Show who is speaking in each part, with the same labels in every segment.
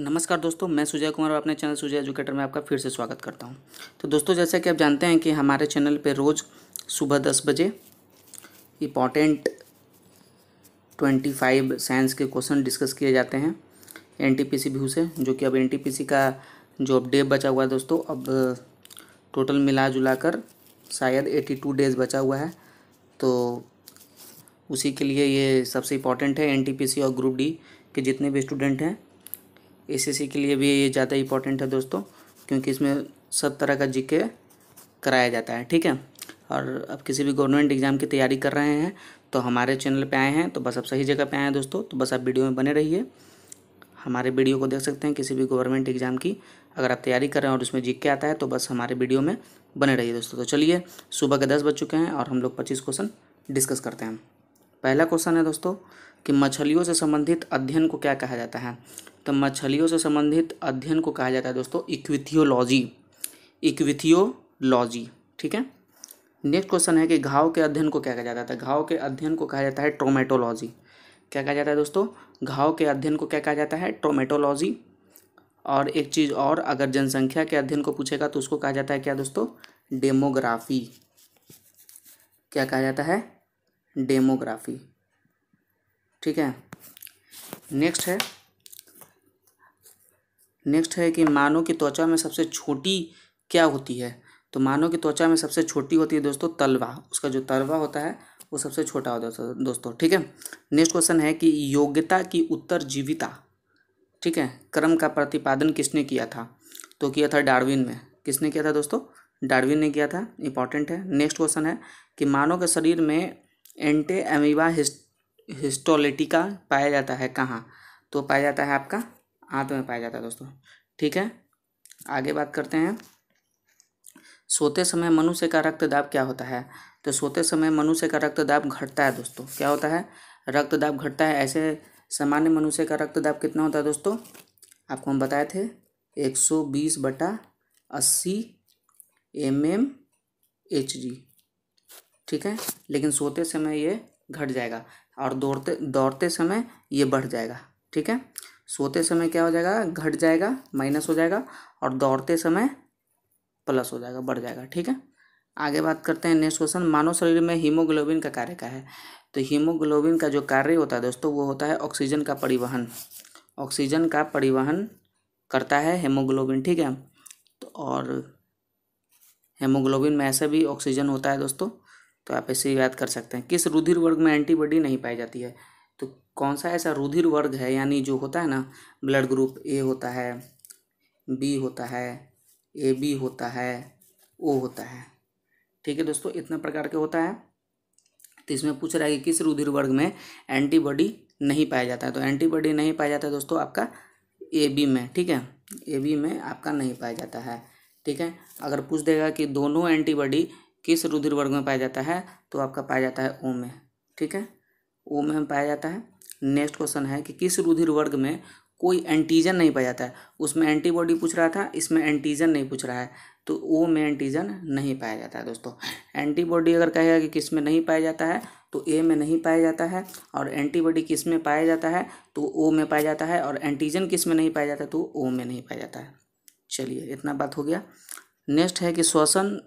Speaker 1: नमस्कार दोस्तों मैं सुजय कुमार और अपने चैनल सुजय एजुकेटर में आपका फिर से स्वागत करता हूं तो दोस्तों जैसा कि आप जानते हैं कि हमारे चैनल पे रोज़ सुबह दस बजे इम्पॉर्टेंट ट्वेंटी फाइव साइंस के क्वेश्चन डिस्कस किए जाते हैं N T P C view से जो कि अब एन टी पी सी का जो अब डे बचा हुआ है दोस्तों अब टोटल मिला जुला कर शायद एटी टू डेज़ बचा हुआ है तो उसी के लिए ये सबसे इम्पॉर्टेंट है एन टी पी सी और ग्रुप डी के जितने भी स्टूडेंट हैं एसएससी के लिए भी ये ज़्यादा इंपॉर्टेंट है दोस्तों क्योंकि इसमें सब तरह का जीके कराया जाता है ठीक है और अब किसी भी गवर्नमेंट एग्ज़ाम की तैयारी कर रहे हैं तो हमारे चैनल पे आए हैं तो बस आप सही जगह पे आए हैं दोस्तों तो बस आप वीडियो में बने रहिए हमारे वीडियो को देख सकते हैं किसी भी गवर्नमेंट एग्ज़ाम की अगर आप तैयारी कर रहे हैं और उसमें जीके आता है तो बस हमारे वीडियो में बने रहिए दोस्तों तो चलिए सुबह के दस बज चुके हैं और हम लोग पच्चीस क्वेश्चन डिस्कस करते हैं पहला क्वेश्चन है दोस्तों कि मछलियों से संबंधित अध्ययन को क्या कहा जाता है तो मछलियों से संबंधित अध्ययन को कहा जाता है दोस्तों इक्विथियोलॉजी इक्विथियोलॉजी ठीक है नेक्स्ट क्वेश्चन है कि घाव के अध्ययन को क्या कहा जाता है तो घाव के अध्ययन को कहा जाता है टोमेटोलॉजी क्या कहा जाता है दोस्तों घाव के अध्ययन को क्या कहा जाता है टोमेटोलॉजी और एक चीज़ और अगर जनसंख्या के अध्ययन को पूछेगा तो उसको कहा जाता है क्या दोस्तों डेमोग्राफी क्या कहा जाता है डेमोग्राफी ठीक है नेक्स्ट है नेक्स्ट है कि मानव की त्वचा में सबसे छोटी क्या होती है तो मानव की त्वचा में सबसे छोटी होती है दोस्तों तलवा उसका जो तलवा होता है वो सबसे छोटा होता है दोस्तों ठीक है नेक्स्ट क्वेश्चन है कि योग्यता की उत्तर जीविता ठीक है क्रम का प्रतिपादन किसने किया था तो किया था डार्विन में किसने किया था दोस्तों डार्विन ने किया था इंपॉर्टेंट है नेक्स्ट क्वेश्चन है कि मानव के शरीर में एंटे एमिवा हिस्ट हिस्टोलिटिका पाया जाता है कहाँ तो पाया जाता है आपका आंत में पाया जाता है दोस्तों ठीक है आगे बात करते हैं सोते समय मनुष्य का रक्त दाब क्या होता है तो सोते समय मनुष्य का रक्त दाब घटता है दोस्तों क्या होता है रक्त दाब घटता है ऐसे सामान्य मनुष्य का रक्त दाब कितना होता है दोस्तों आपको हम बताए थे एक सौ बीस बटा अस्सी एम एम एच जी ठीक है लेकिन सोते समय ये घट जाएगा और दौड़ते दौड़ते समय ये बढ़ जाएगा ठीक है सोते समय क्या हो जाएगा घट जाएगा माइनस हो जाएगा और दौड़ते समय प्लस हो जाएगा बढ़ जाएगा ठीक है आगे बात करते हैं नेक्स्ट क्वेश्चन मानव शरीर में हीमोग्लोबिन का कार्य का है तो हीमोग्लोबिन का जो कार्य होता है दोस्तों वो होता है ऑक्सीजन का परिवहन ऑक्सीजन का परिवहन करता है हेमोग्लोबिन ठीक है तो और हेमोग्लोबिन में ऐसा भी ऑक्सीजन होता है दोस्तों तो आप इसे याद कर सकते हैं किस रुधिर वर्ग में एंटीबॉडी नहीं पाई जाती है तो कौन सा ऐसा रुधिर वर्ग है यानी जो होता है ना ब्लड ग्रुप ए होता है बी होता है ए बी होता है ओ होता है ठीक है दोस्तों इतना प्रकार के होता है तो इसमें पूछ रहा है कि किस रुधिर वर्ग में एंटीबॉडी नहीं पाया जाता है तो एंटीबॉडी नहीं पाया जाता है दोस्तों आपका ए बी में ठीक है ए बी में आपका नहीं पाया जाता है ठीक है अगर पूछ देगा कि दोनों एंटीबॉडी किस रुधिर वर्ग में पाया जाता है तो आपका पाया जाता है ओ में ठीक है ओ में हम पाया जाता है नेक्स्ट क्वेश्चन है कि किस रुधिर वर्ग में कोई एंटीजन नहीं पाया जाता है उसमें एंटीबॉडी पूछ रहा था इसमें एंटीजन नहीं पूछ रहा है तो ओ में एंटीजन नहीं पाया जाता है दोस्तों एंटीबॉडी अगर कहेगा कि किस में नहीं पाया जाता है तो ए में नहीं पाया जाता है और एंटीबॉडी किस में पाया जाता है तो ओ में पाया जाता है और एंटीजन किस में नहीं पाया जाता तो ओ में नहीं पाया जाता है चलिए इतना बात हो गया नेक्स्ट है कि श्वसन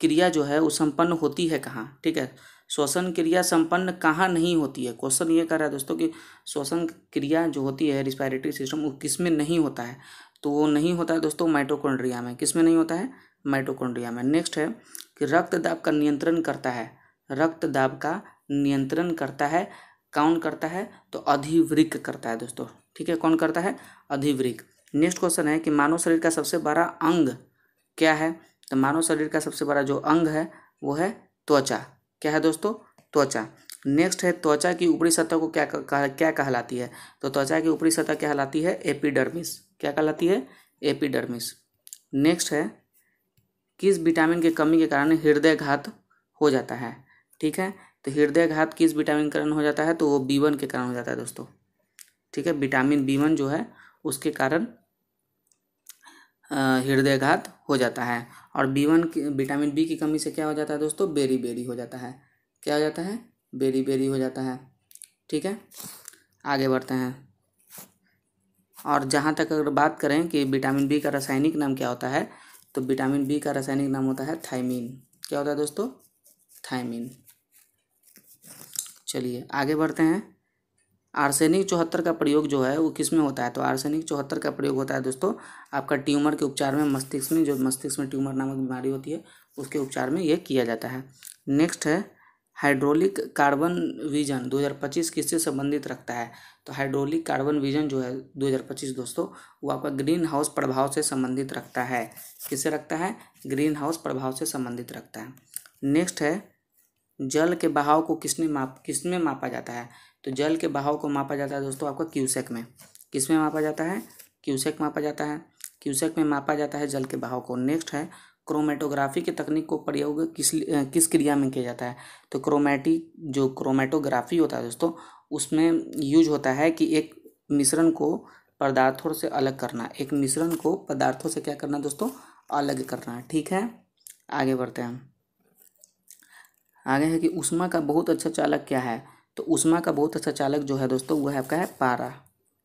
Speaker 1: क्रिया जो है वो संपन्न होती है कहाँ ठीक है श्वसन क्रिया संपन्न कहाँ नहीं होती है क्वेश्चन ये कर रहा है दोस्तों कि श्वसन क्रिया जो होती है रिस्पायरेटरी सिस्टम वो किस में नहीं होता है तो वो नहीं होता है दोस्तों माइटोकॉन्ड्रिया में किस में नहीं होता है माइटोकॉन्ड्रिया में नेक्स्ट है कि रक्त दाब का नियंत्रण करता है रक्त दाब का नियंत्रण करता है कौन करता है तो अधिवृक करता है दोस्तों ठीक है कौन करता है अधिवृक नेक्स्ट क्वेश्चन है कि मानव शरीर का सबसे बड़ा अंग क्या है तो मानव शरीर का सबसे बड़ा जो अंग है वो है त्वचा क्या है दोस्तों त्वचा नेक्स्ट है त्वचा की ऊपरी सतह को क्या कह, क्या कहलाती है तो त्वचा की ऊपरी सतह कहलाती है एपिडर्मिस क्या कहलाती है एपिडर्मिस नेक्स्ट है किस विटामिन की कमी के कारण हृदय घात हो जाता है ठीक है तो हृदय घात किस विटामिन के कारण हो जाता है तो वो बी के कारण हो जाता है दोस्तों ठीक है विटामिन बी जो है उसके कारण हृदय घात हो जाता है और बी वन की विटामिन बी की कमी से क्या हो जाता है दोस्तों बेरी बेरी हो जाता है क्या हो जाता है बेरी बेरी हो जाता है ठीक है आगे बढ़ते हैं और जहाँ तक अगर बात करें कि विटामिन बी का रासायनिक नाम क्या होता है तो विटामिन बी का रासायनिक नाम होता है थाइमीन क्या होता है दोस्तों थाइमीन चलिए आगे बढ़ते हैं आर्सेनिक चौहत्तर का प्रयोग जो है वो किस में होता है तो आर्सेनिक चौहत्तर का प्रयोग होता है दोस्तों आपका ट्यूमर के उपचार में मस्तिष्क में जो मस्तिष्क में ट्यूमर नामक बीमारी होती है उसके उपचार में ये किया जाता है नेक्स्ट है हाइड्रोलिक कार्बन विजन 2025 किससे संबंधित रखता है तो हाइड्रोलिक कार्बन विजन जो है 2025 दोस्तों वो आपका ग्रीन हाउस प्रभाव से संबंधित रखता है किससे रखता है ग्रीन हाउस प्रभाव से संबंधित रखता है नेक्स्ट है जल के बहाव को किसने माप किस में मापा जाता है तो जल के बहाव को मापा जाता है दोस्तों आपका क्यूसेक में किस में मापा जाता है क्यूसेक मापा जाता है क्यूसेक में मापा जाता है जल के बहाव को नेक्स्ट है क्रोमेटोग्राफी की तकनीक को प्रयोग किस किस क्रिया में किया जाता है तो क्रोमेटी जो क्रोमेटोग्राफी होता है दोस्तों उसमें यूज होता है कि एक मिश्रण को पदार्थों से अलग करना एक मिश्रण को पदार्थों से क्या करना दोस्तों अलग करना ठीक है आगे बढ़ते हैं आगे है कि उष्मा का बहुत अच्छा चालक क्या है तो उष्मा का बहुत अच्छा चालक जो है दोस्तों वह आपका है पारा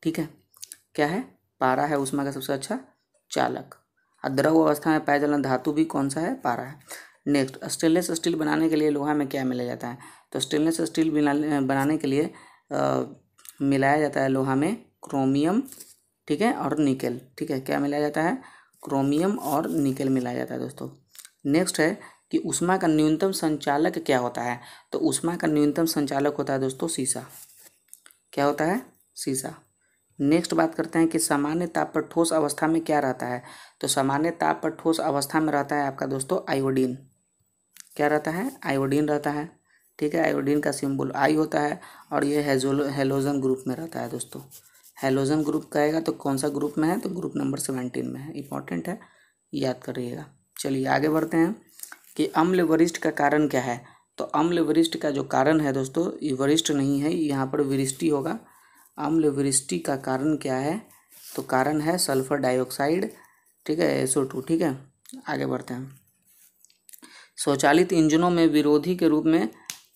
Speaker 1: ठीक है क्या है पारा है उष्मा का सबसे अच्छा चालक और द्रव अवस्था में पाया धातु भी कौन सा है पारा है नेक्स्ट स्टेनलेस स्टील बनाने के लिए लोहा में क्या मिला जाता है तो स्टेनलेस स्टील बनाने के लिए आ, मिलाया जाता है लोहा में क्रोमियम ठीक है और निकल ठीक है क्या मिलाया जाता है क्रोमियम और निकल मिलाया जाता है दोस्तों नेक्स्ट है कि उष्मा का न्यूनतम संचालक क्या होता है तो उष्मा का न्यूनतम संचालक होता है दोस्तों सीसा क्या होता है सीसा नेक्स्ट बात करते हैं कि सामान्य ताप पर ठोस अवस्था में क्या रहता है तो सामान्य ताप पर ठोस अवस्था में रहता है आपका दोस्तों आयोडीन क्या रहता है आयोडीन रहता है ठीक है आयोडीन का सिंबल आई होता है और ये हेलोजन ग्रुप में रहता है दोस्तों हेलोजन ग्रुप कहेगा तो कौन सा ग्रुप में है तो ग्रुप नंबर सेवेंटीन में है इंपॉर्टेंट है याद करिएगा चलिए आगे बढ़ते हैं कि अम्ल वरिष्ठ का कारण क्या है तो अम्ल वरिष्ठ का जो कारण है दोस्तों ये वरिष्ठ नहीं है यहाँ पर वृष्टि होगा अम्ल वृष्टि का कारण क्या है तो कारण है सल्फर डाइऑक्साइड ठीक है एसओ टू ठीक है आगे बढ़ते हैं स्वचालित इंजनों में विरोधी के रूप में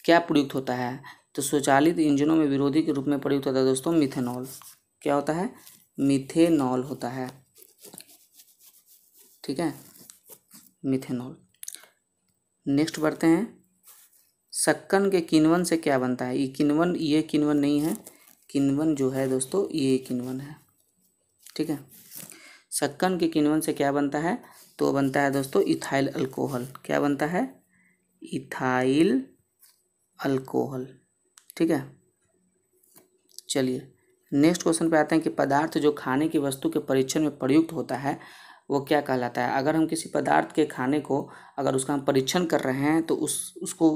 Speaker 1: क्या प्रयुक्त होता है तो स्वचालित इंजनों में विरोधी के रूप में प्रयुक्त होता है दोस्तों मिथेनॉल क्या होता है मिथेनॉल होता है ठीक है मिथेनॉल नेक्स्ट बढ़ते हैं सक्कन के किनवन से क्या बनता है ये किनवन ये किनवन नहीं है किनवन जो है दोस्तों ये किनवन है ठीक है सक्कन के किनवन से क्या बनता है तो बनता है दोस्तों इथाइल अल्कोहल क्या बनता है इथाइल अल्कोहल ठीक है चलिए नेक्स्ट क्वेश्चन पे आते हैं कि पदार्थ जो खाने की वस्तु के परीक्षण में प्रयुक्त होता है वो क्या कहलाता है अगर हम किसी पदार्थ के खाने को अगर उसका हम परीक्षण कर रहे हैं तो उस उसको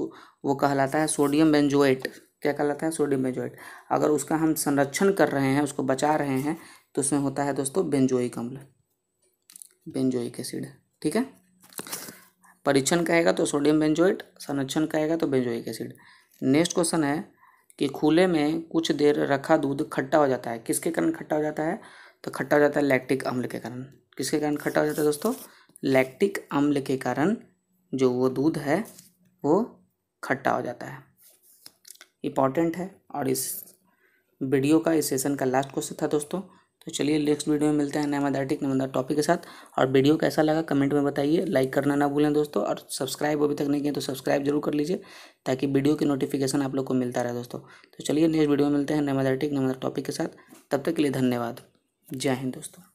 Speaker 1: वो कहलाता है सोडियम बेंजोएट क्या कहलाता है सोडियम बेंजोएट अगर उसका हम संरक्षण कर रहे हैं उसको बचा रहे हैं तो उसमें होता है दोस्तों बेंजोइक अम्ल बेंजोइक एसिड ठीक है परीक्षण कहेगा तो सोडियम बेंजोएट संरक्षण कहेगा तो बेंजोइक एसिड नेक्स्ट क्वेश्चन है कि खुले में कुछ देर रखा दूध खट्टा हो जाता है किसके कारण खट्टा हो जाता है तो खट्टा हो जाता है लैक्टिक अम्ल के कारण किसके कारण खट्टा हो जाता है दोस्तों लैक्टिक अम्ल के कारण जो वो दूध है वो खट्टा हो जाता है इम्पॉर्टेंट है और इस वीडियो का इस सेशन का लास्ट क्वेश्चन था दोस्तों तो चलिए नेक्स्ट वीडियो में मिलते हैं नया मदाटिक नमदार टॉपिक के साथ और वीडियो कैसा लगा कमेंट में बताइए लाइक करना ना भूलें दोस्तों और सब्सक्राइब अभी तक नहीं किए तो सब्सक्राइब जरूर कर लीजिए ताकि वीडियो की नोटिफिकेशन आप लोग को मिलता रहे दोस्तों तो चलिए नेक्स्ट वीडियो में मिलते हैं नया मदाटिक नमदार टॉपिक के साथ तब तक के लिए धन्यवाद जय हिंद दोस्तों